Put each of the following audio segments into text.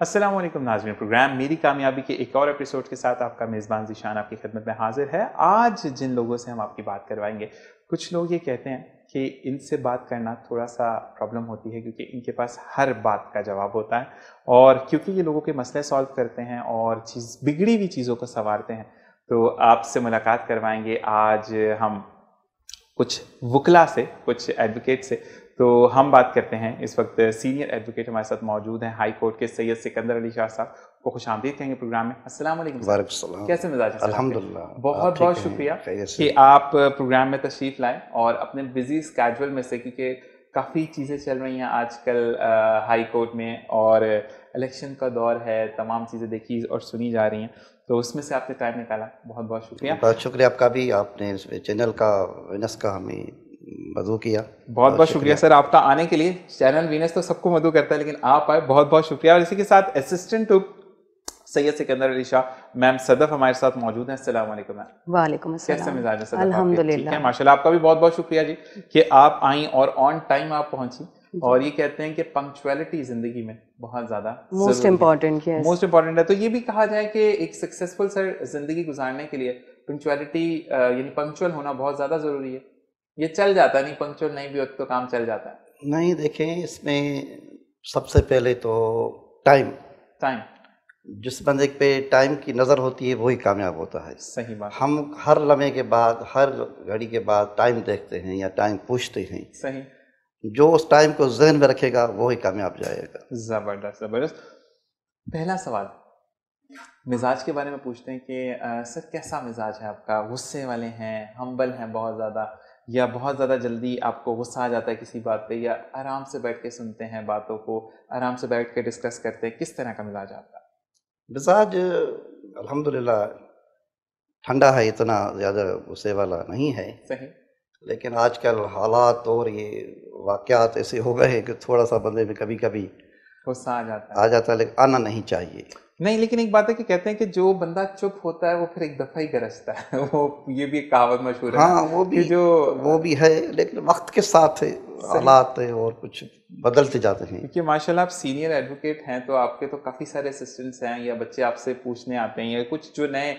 अस्सलाम वालेकुम प्रोग्राम मेरी कामयाबी के एक और एपिसोड के साथ आपका मेज़बान जिशान आपकी खिदमत में हाजिर है आज जिन लोगों से हम आपकी बात करवाएंगे कुछ लोग ये कहते हैं कि इनसे बात करना थोड़ा सा प्रॉब्लम होती है क्योंकि इनके पास हर बात का जवाब होता है और क्योंकि ये लोगों के मसले सॉल्व करते हैं और चीज़ बिगड़ी हुई चीज़ों को संवारते हैं तो आपसे मुलाकात करवाएंगे आज हम कुछ वकला से कुछ एडवोकेट से तो हम बात करते हैं इस वक्त सीनियर एडवोकेट हमारे साथ मौजूद हैं हाई कोर्ट के सैयद सिकंदर अली शाह साहब को खुश आमदी कहेंगे प्रोग्राम में अस्सलाम वालेकुम कैसे मिजाज अलहमदिल्ला बहुत बहुत शुक्रिया कि आप प्रोग्राम में तशरीफ़ लाएँ और अपने बिजी स्कैजल में से क्योंकि काफ़ी चीज़ें चल रही हैं आजकल हाई कोर्ट में और इलेक्शन का दौर है तमाम चीज़ें देखी और सुनी जा रही हैं तो उसमें से आपने टाइम निकाला बहुत बहुत शुक्रिया बहुत शुक्रिया आपका भी आपने चैनल का विनस का हमें मधु किया बहुत बहुत शुक्रिया सर आपका आने के लिए चैनल वीनस तो सबको मधु करता है लेकिन आप आए बहुत बहुत शुक्रिया और इसी के साथ assistant to Syed Sikandar Ali Shah ma'am Sadaf हमारे साथ मौजूद हैं अस्सलाम वालेकुम मैम वालेकुम अस्सलाम कैसे मिजाज है सदफ अल्हम्दुलिल्लाह माशाल्लाह आपका भी बहुत बहुत शुक्रिया जी कि आप आई और ऑन टाइम आप पहुंची और ये कहते हैं कि पंक्चुअलिटी जिंदगी में बहुत ज़्यादा मोस्ट इम्पोर्टेंट है मोस्ट इम्पोर्टेंट है तो ये भी कहा जाए कि एक सक्सेसफुल सर जिंदगी गुजारने के लिए पंक्चुअलिटी यानी पंक्चुअल होना बहुत ज़्यादा ज़रूरी है ये चल जाता नहीं पंक्चुअल नहीं भी तो काम चल जाता है नहीं देखें इसमें सबसे पहले तो टाइम टाइम जिस बंदे पे टाइम की नज़र होती है वही कामयाब होता है सही बात हम हर लम्हे के बाद हर घड़ी के बाद टाइम देखते हैं या टाइम पूछते हैं सही जो उस टाइम को जहन में रखेगा वही कामयाब जाएगा ज़बरदस्त ज़बरदस्त पहला सवाल मिजाज के बारे में पूछते हैं कि आ, सर कैसा मिजाज है आपका गुस्से वाले हैं हम्बल हैं बहुत ज़्यादा या बहुत ज़्यादा जल्दी आपको गुस्सा आ जाता है किसी बात पे या आराम से बैठ के सुनते हैं बातों को आराम से बैठ के डिस्कस करते हैं किस तरह का मिजाज आपका मिजाज अल्हम्दुलिल्लाह ठंडा है इतना ज़्यादा गुस्से वाला नहीं है सही लेकिन आजकल हालात और ये वाक़ ऐसे हो गए हैं कि थोड़ा सा बंदे में कभी कभी गुस्सा आ जाता है आ जाता है लेकिन आना नहीं चाहिए नहीं लेकिन एक बात है कि कहते हैं कि जो बंदा चुप होता है वो फिर एक दफ़ा ही गरजता है वो ये भी एक कहावत मशहूर है हाँ वो भी जो वो भी है लेकिन वक्त के साथ हालात और कुछ बदलते जाते हैं क्योंकि माशाल्लाह आप सीनियर एडवोकेट हैं तो आपके तो काफ़ी सारे असिस्टेंट्स हैं या बच्चे आपसे पूछने आते हैं या कुछ जो नए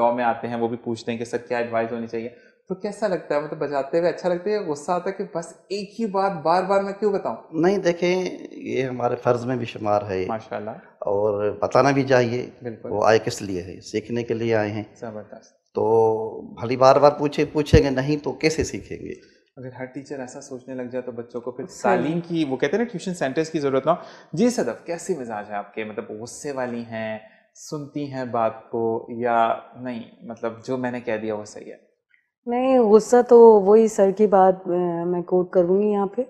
लॉ में आते हैं वो भी पूछते हैं कि सर क्या एडवाइस होनी चाहिए तो कैसा लगता है मतलब बजाते हुए अच्छा लगता है गुस्सा आता है कि बस एक ही बात बार बार मैं क्यों बताऊं नहीं देखें ये हमारे फ़र्ज़ में भी शुमार है माशाल्लाह और बताना भी चाहिए वो आए किस लिए है सीखने के लिए आए हैं ज़बरदस्त तो भली बार बार पूछे पूछेंगे नहीं तो कैसे सीखेंगे अगर हर टीचर ऐसा सोचने लग जाए तो बच्चों को फिर तालीम की वो कहते हैं ना ट्यूशन सेंटर्स की ज़रूरत ना हो जी सदफ कैसी मिजाज है आपके मतलब गुस्से वाली हैं सुनती हैं बात को या नहीं मतलब जो मैंने कह दिया वो सही है नहीं गुस्सा तो वही सर की बात मैं कोट करूँगी यहाँ पे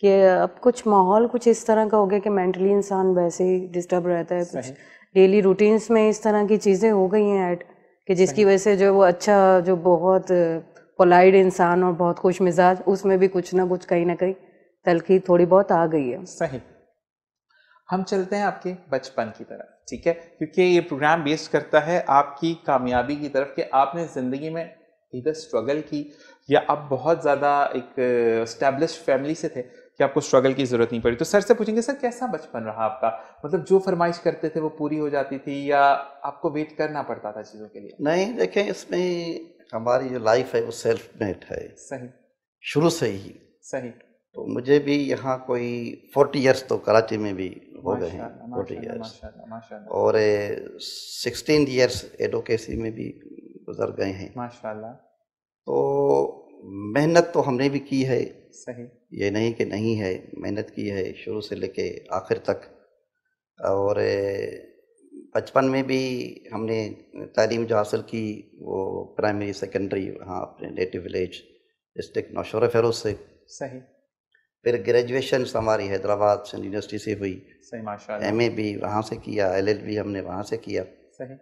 कि अब कुछ माहौल कुछ इस तरह का हो गया कि मेंटली इंसान वैसे ही डिस्टर्ब रहता है कुछ डेली रूटीन्स में इस तरह की चीज़ें हो गई हैं ऐड कि जिसकी वजह से जो वो अच्छा जो बहुत पोलाइड इंसान और बहुत खुश मिजाज उसमें भी कुछ ना कुछ कहीं ना कहीं तलखी थोड़ी बहुत आ गई है सही हम चलते हैं आपके बचपन की तरफ ठीक है क्योंकि ये प्रोग्राम बेस्ड करता है आपकी कामयाबी की तरफ कि आपने ज़िंदगी में इधर स्ट्रगल की या आप बहुत ज़्यादा एक स्टैब्लिश फैमिली से थे कि आपको स्ट्रगल की ज़रूरत नहीं पड़ी तो सर से पूछेंगे सर कैसा बचपन रहा आपका मतलब जो फरमाइश करते थे वो पूरी हो जाती थी या आपको वेट करना पड़ता था चीज़ों के लिए नहीं देखें इसमें हमारी जो लाइफ है वो सेल्फ मेड है सही शुरू से ही सही तो मुझे भी यहाँ कोई फोर्टी ईयर्स तो कराची में भी हो गए हैं फोर्टी ईयर्स और सिक्सटीन ईयर्स एडवोकेसी में भी गुजर गए हैं माशाल्लाह तो मेहनत तो हमने भी की है सही ये नहीं कि नहीं है मेहनत की है शुरू से लेके आखिर तक और बचपन में भी हमने तालीम जो हासिल की वो प्राइमरी सेकेंडरी वहाँ अपने native village district Naushahro Feroze से सही फिर ग्रेजुएशन हमारी हैदराबाद यूनिवर्सिटी से हुई सही माशा एम भी वहाँ से किया एल हमने वहाँ से किया सही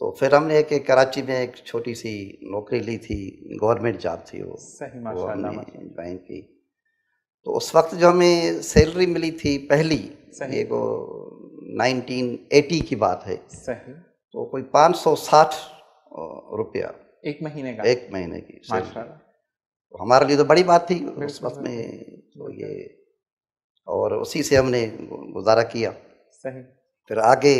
तो फिर हमने एक कराची में एक छोटी सी नौकरी ली थी गवर्नमेंट जॉब थी वो सही की तो उस वक्त जो हमें सैलरी मिली थी पहली ये को 1980 की बात है सही तो कोई 560 रुपया एक महीने का एक महीने की तो हमारे लिए तो बड़ी बात थी उस वक्त में तो ये और उसी से हमने गुजारा किया सही फिर आगे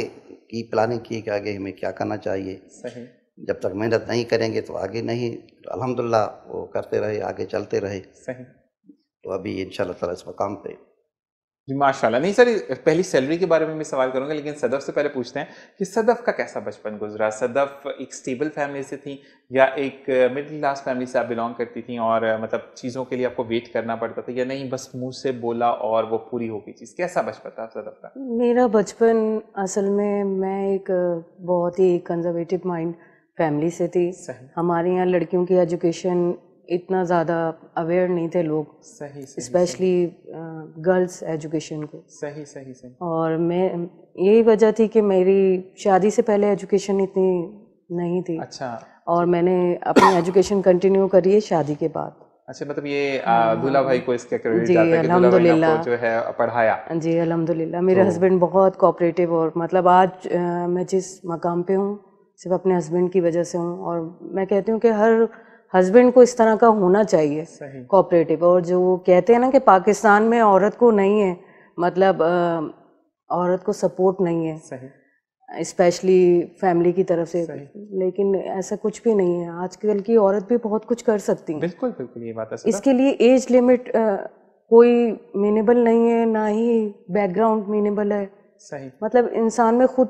की प्लानिंग की कि आगे हमें क्या करना चाहिए सही जब तक मेहनत नहीं करेंगे तो आगे नहीं तो अलहमदिल्ला वो करते रहे आगे चलते रहे सही तो अभी इन शाह इस मकाम पर माशा नहीं सर पहली सैलरी के बारे में मैं सवाल करूंगा लेकिन सदफ से पहले पूछते हैं कि सदफ का कैसा बचपन गुजरा सदफ एक स्टेबल फैमिली से थी या एक मिडिल क्लास फैमिली से आप बिलोंग करती थी और मतलब चीज़ों के लिए आपको वेट करना पड़ता था या नहीं बस मुंह से बोला और वो पूरी हो गई चीज़ कैसा बचपन था सदफ का मेरा बचपन असल में मैं एक बहुत ही कंजर्वेटिव माइंड फैमिली से थी हमारे यहाँ लड़कियों की एजुकेशन इतना ज़्यादा अवेयर नहीं थे लोग सही सही स्पेशली गर्ल्स एजुकेशन को सही सही सही और मैं यही वजह थी कि मेरी शादी से पहले एजुकेशन इतनी नहीं थी अच्छा और मैंने अपनी एजुकेशन कंटिन्यू करी है शादी के बाद अच्छा मतलब ये दूल्हा भाई को इसके जी अलहमदुल्ला जो है पढ़ाया जी अलहमदुल्ला मेरे हस्बैंड तो बहुत कोऑपरेटिव और मतलब आज मैं जिस मकाम पे हूँ सिर्फ अपने हस्बैंड की वजह से हूँ और मैं कहती हूँ कि हर हस्बैंड को इस तरह का होना चाहिए कोऑपरेटिव और जो वो कहते हैं ना कि पाकिस्तान में औरत को नहीं है मतलब आ, औरत को सपोर्ट नहीं है स्पेशली फैमिली की तरफ से लेकिन ऐसा कुछ भी नहीं है आजकल की औरत भी बहुत कुछ कर सकती है बिल्कुल बिल्कुल ये बात है इसके लिए एज लिमिट आ, कोई मीनेबल नहीं है ना ही बैकग्राउंड मीनेबल है सही मतलब इंसान में खुद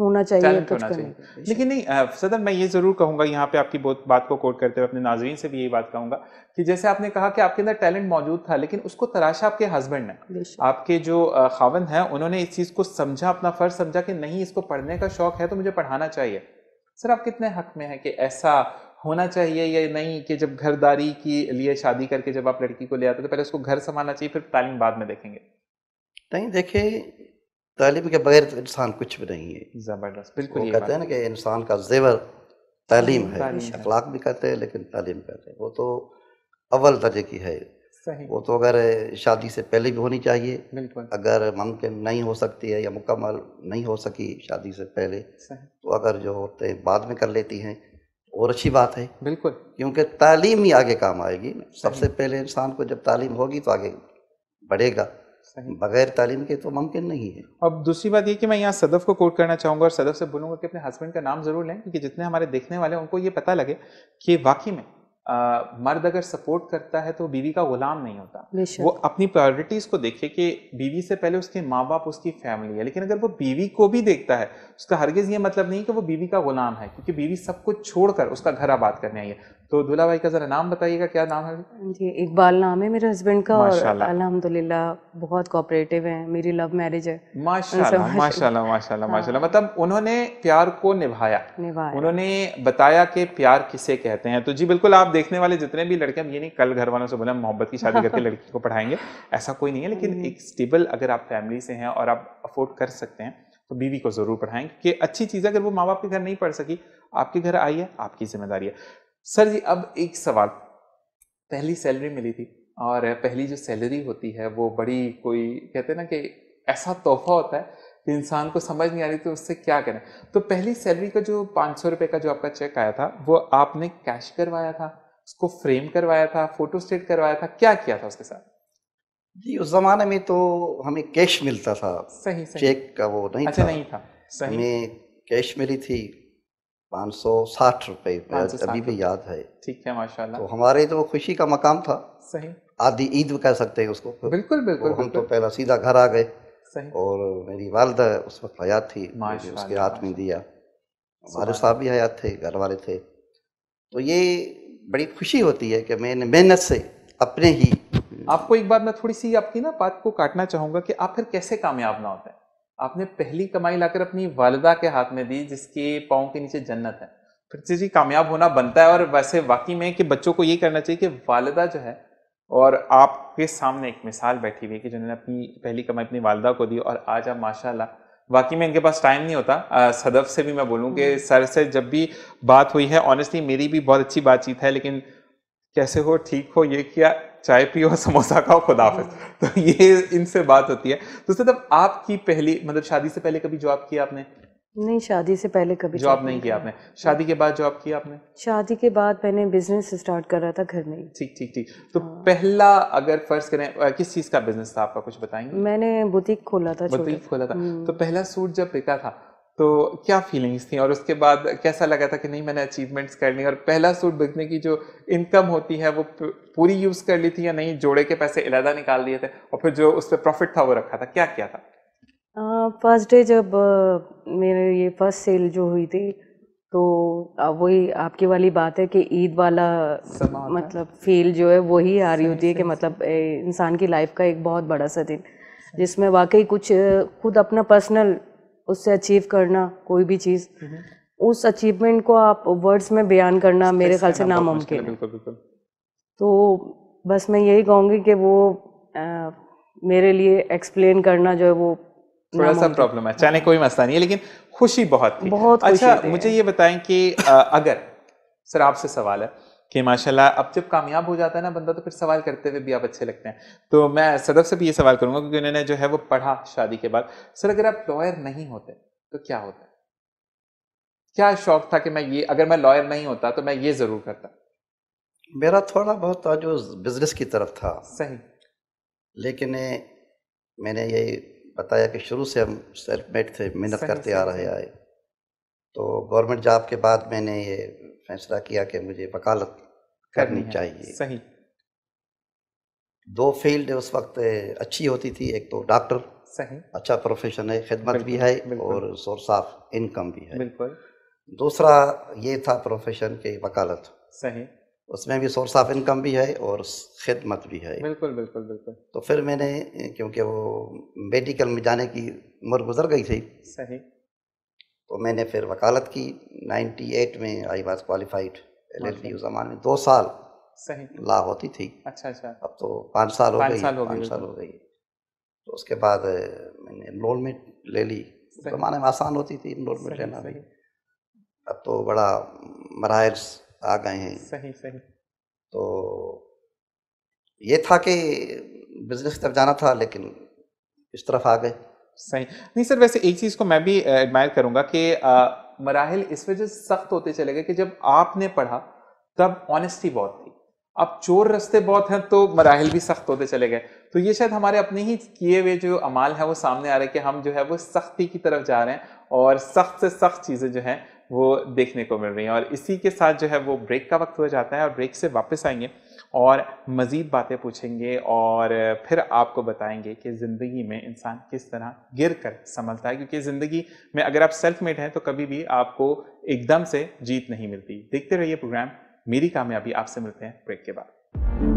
होना चाहिए होना करने चाहिए लेकिन नहीं सदर मैं ये ज़रूर कहूंगा यहाँ पे आपकी बहुत बात को कोट करते हुए अपने नाजरीन से भी यही बात कहूंगा कि जैसे आपने कहा कि आपके अंदर टैलेंट मौजूद था लेकिन उसको तराशा आपके हस्बैंड ने आपके जो खावन है उन्होंने इस चीज़ को समझा अपना फ़र्ज समझा कि नहीं इसको पढ़ने का शौक है तो मुझे पढ़ाना चाहिए सर आप कितने हक में है कि ऐसा होना चाहिए या नहीं कि जब घरदारी के लिए शादी करके जब आप लड़की को ले आते तो पहले उसको घर संभालना चाहिए फिर तालीम बाद में देखेंगे नहीं देखे तालीम के बगैर तो इंसान कुछ भी नहीं है ज़बरदस्त बिल्कुल कहते हैं ना कि इंसान का जेवर तालीम है अखलाक भी कहते हैं लेकिन तालीम कहते हैं वो तो अव्वल दर्जे की है वो तो अगर शादी से पहले भी होनी चाहिए अगर मुमकिन नहीं हो सकती है या मुकम्मल नहीं हो सकी शादी से पहले तो अगर जो होते हैं बाद में कर लेती हैं तो और अच्छी बात है बिल्कुल क्योंकि तालीम ही आगे काम आएगी सबसे पहले इंसान को जब तालीम होगी तो आगे बढ़ेगा बगैर तालीम के तो मुमकिन नहीं है अब दूसरी बात ये कि मैं यहाँ सदफ़ को कोट करना चाहूँगा और सदफ़ से बोलूँगा कि अपने हस्बैंड का नाम ज़रूर लें क्योंकि जितने हमारे देखने वाले हैं उनको ये पता लगे कि वाकई में आ, मर्द अगर सपोर्ट करता है तो बीवी का गुलाम नहीं होता वो अपनी प्रायोरिटीज़ को देखे कि बीवी से पहले उसके माँ बाप उसकी फैमिली है लेकिन अगर वो बीवी को भी देखता है उसका हरगिज़ ये मतलब नहीं कि वो बीवी का गुलाम है क्योंकि बीवी सब कुछ छोड़कर उसका घर आबाद करने आई है तो दूल्हा भाई का जरा नाम बताइएगा क्या नाम है जी इकबाल नाम है मेरे हस्बैंड का और अल्हम्दुलिल्लाह बहुत कोऑपरेटिव हैं मेरी लव मैरिज है माशाल्लाह माशाल्लाह माशाल्लाह हाँ। माशाल्लाह मतलब उन्होंने प्यार को निभाया निभाया उन्होंने बताया कि प्यार किसे कहते हैं तो जी बिल्कुल आप देखने वाले जितने भी लड़के हम ये नहीं कल घर वालों से बोले मोहब्बत की शादी करके लड़की को पढ़ाएंगे ऐसा कोई नहीं है लेकिन हम्म। एक स्टेबल अगर आप फैमिली से हैं और आप अफोर्ड कर सकते हैं तो बीवी को ज़रूर पढ़ाएं कि अच्छी चीज़ है अगर वो माँ बाप के घर नहीं पढ़ सकी आपके घर आई है आपकी जिम्मेदारी है सर जी अब एक सवाल पहली सैलरी मिली थी और पहली जो सैलरी होती है वो बड़ी कोई कहते हैं ना कि ऐसा तोहफा होता है कि इंसान को समझ नहीं आ रही तो उससे क्या करें तो पहली सैलरी का जो पाँच सौ रुपये का जो आपका चेक आया था वो आपने कैश करवाया था उसको फ्रेम करवाया था फोटो स्टेट करवाया था क्या किया था उसके साथ जी उस जमाने में तो हमें कैश मिलता था सही सही चेक का वो नहीं अच्छा था नहीं था सही हमें कैश मिली थी पाँच सौ साठ रुपये अभी भी याद है ठीक है माशाल्लाह तो हमारे तो खुशी का मकाम था सही आधी ईद कह सकते हैं उसको बिल्कुल बिल्कुल तो हम तो बिल्कुल। तो पहला सीधा घर आ गए सही और मेरी वालदा उस वक्त हयात थी उसके हाथ में दिया हमारे साहब भी हयात थे घर वाले थे तो ये बड़ी खुशी होती है कि मैंने मेहनत से अपने ही आपको एक बार मैं थोड़ी सी आपकी ना बात को काटना चाहूँगा कि आप फिर कैसे कामयाब ना होते हैं आपने पहली कमाई लाकर अपनी वालदा के हाथ में दी जिसके पाँव के नीचे जन्नत है फिर से जी कामयाब होना बनता है और वैसे वाकई में कि बच्चों को ये करना चाहिए कि वालदा जो है और आपके सामने एक मिसाल बैठी हुई है कि जिन्होंने अपनी पहली कमाई अपनी वालदा को दी और आज आप माशाला वाकई में इनके पास टाइम नहीं होता आ, सदफ से भी मैं बोलूँ कि हम्म। सर से जब भी बात हुई है ऑनेस्टली मेरी भी बहुत अच्छी बातचीत है लेकिन कैसे हो ठीक हो ये किया चाय पियो समोसा खाओ खुदाफिज तो ये इनसे बात होती है तो सिर्फ आपकी पहली मतलब शादी से पहले कभी जॉब किया आपने नहीं शादी से पहले कभी जॉब नहीं नहीं किया आपने शादी के बाद जॉब किया आपने शादी के बाद मैंने बिजनेस स्टार्ट कर रहा था घर में ठीक ठीक ठीक तो आ, हाँ। पहला अगर फर्ज करें किस चीज का बिजनेस था आपका कुछ बताएंगे मैंने बुटीक खोला था बुटीक खोला था हम्म। तो पहला सूट जब बिका था तो क्या फीलिंग्स थी और उसके बाद कैसा लगा था कि नहीं मैंने अचीवमेंट्स कर ली और पहला सूट बिकने की जो इनकम होती है वो पूरी यूज़ कर ली थी या नहीं जोड़े के पैसे इलादा निकाल दिए थे और फिर जो उस पर प्रॉफिट था वो रखा था क्या किया था फर्स्ट डे जब मेरे ये फर्स्ट सेल जो हुई थी तो वही आपकी वाली बात है कि ईद वाला मतलब फील जो है वही आ रही होती है कि मतलब इंसान की लाइफ का एक बहुत बड़ा सा दिन जिसमें वाकई कुछ खुद अपना पर्सनल उससे अचीव करना कोई भी चीज़ हम्म। उस अचीवमेंट को आप वर्ड्स में बयान करना मेरे ख्याल से नामुमकिन है तो बस मैं यही कहूंगी कि वो आ, मेरे लिए एक्सप्लेन करना जो है वो थोड़ा सा प्रॉब्लम है चाहे कोई मसला नहीं है लेकिन खुशी बहुत थी बहुत अच्छा मुझे ये बताएं कि अगर सर आपसे सवाल है कि माशाल्लाह अब जब कामयाब हो जाता है ना बंदा तो फिर सवाल करते हुए भी आप अच्छे लगते हैं तो मैं सदफ से भी ये सवाल करूंगा क्योंकि उन्होंने जो है वो पढ़ा शादी के बाद सर अगर आप लॉयर नहीं होते तो क्या होता क्या शौक था कि मैं ये अगर मैं लॉयर नहीं होता तो मैं ये ज़रूर करता मेरा थोड़ा बहुत था जो बिजनेस की तरफ था सही लेकिन मैंने ये बताया कि शुरू से हम सेल्फ मेड थे मेहनत करते सही, आ रहे आए तो गवर्नमेंट जॉब के बाद मैंने ये फैसला किया कि मुझे वकालत करनी चाहिए सही दो फील्ड उस वक्त अच्छी होती थी एक तो डॉक्टर सही अच्छा प्रोफेशन है खिदमत भी है और सोर्स ऑफ इनकम भी है बिल्कुल दूसरा ये था प्रोफेशन के वकालत सही उसमें भी सोर्स ऑफ इनकम भी है और खिदमत भी है बिल्कुल बिल्कुल बिल्कुल तो फिर मैंने क्योंकि वो मेडिकल में जाने की उम्र गुजर गई थी सही तो मैंने फिर वकालत की 98 में I was qualified L L D जमान में दो साल सही ला होती थी अच्छा अच्छा अब तो पाँच साल हो गए पाँच साल हो गई तो उसके बाद मैंने इनरोलमेंट ले ली जमाने में आसान होती थी इनमेंट लेना भी अब तो बड़ा मराहल आ गए हैं सही सही तो ये था कि बिजनेस तरफ जाना था लेकिन इस तरफ आ गए सही नहीं सर वैसे एक चीज़ को मैं भी एडमायर करूंगा कि मराहल इस वजह से सख्त होते चले गए कि जब आपने पढ़ा तब ऑनेस्टी बहुत थी अब चोर रस्ते बहुत हैं तो मराहल भी सख्त होते चले गए तो ये शायद हमारे अपने ही किए हुए जो अमाल हैं वो सामने आ रहे हैं कि हम जो है वो सख्ती की तरफ जा रहे हैं और सख्त से सख्त चीज़ें जो हैं वो देखने को मिल रही हैं और इसी के साथ जो है वो ब्रेक का वक्त हो जाता है और ब्रेक से वापस आएंगे और मज़ीद बातें पूछेंगे और फिर आपको बताएंगे कि ज़िंदगी में इंसान किस तरह गिर कर संभलता है क्योंकि ज़िंदगी में अगर आप सेल्फ मेड हैं तो कभी भी आपको एकदम से जीत नहीं मिलती देखते रहिए प्रोग्राम मेरी कामयाबी आपसे मिलते हैं ब्रेक के बाद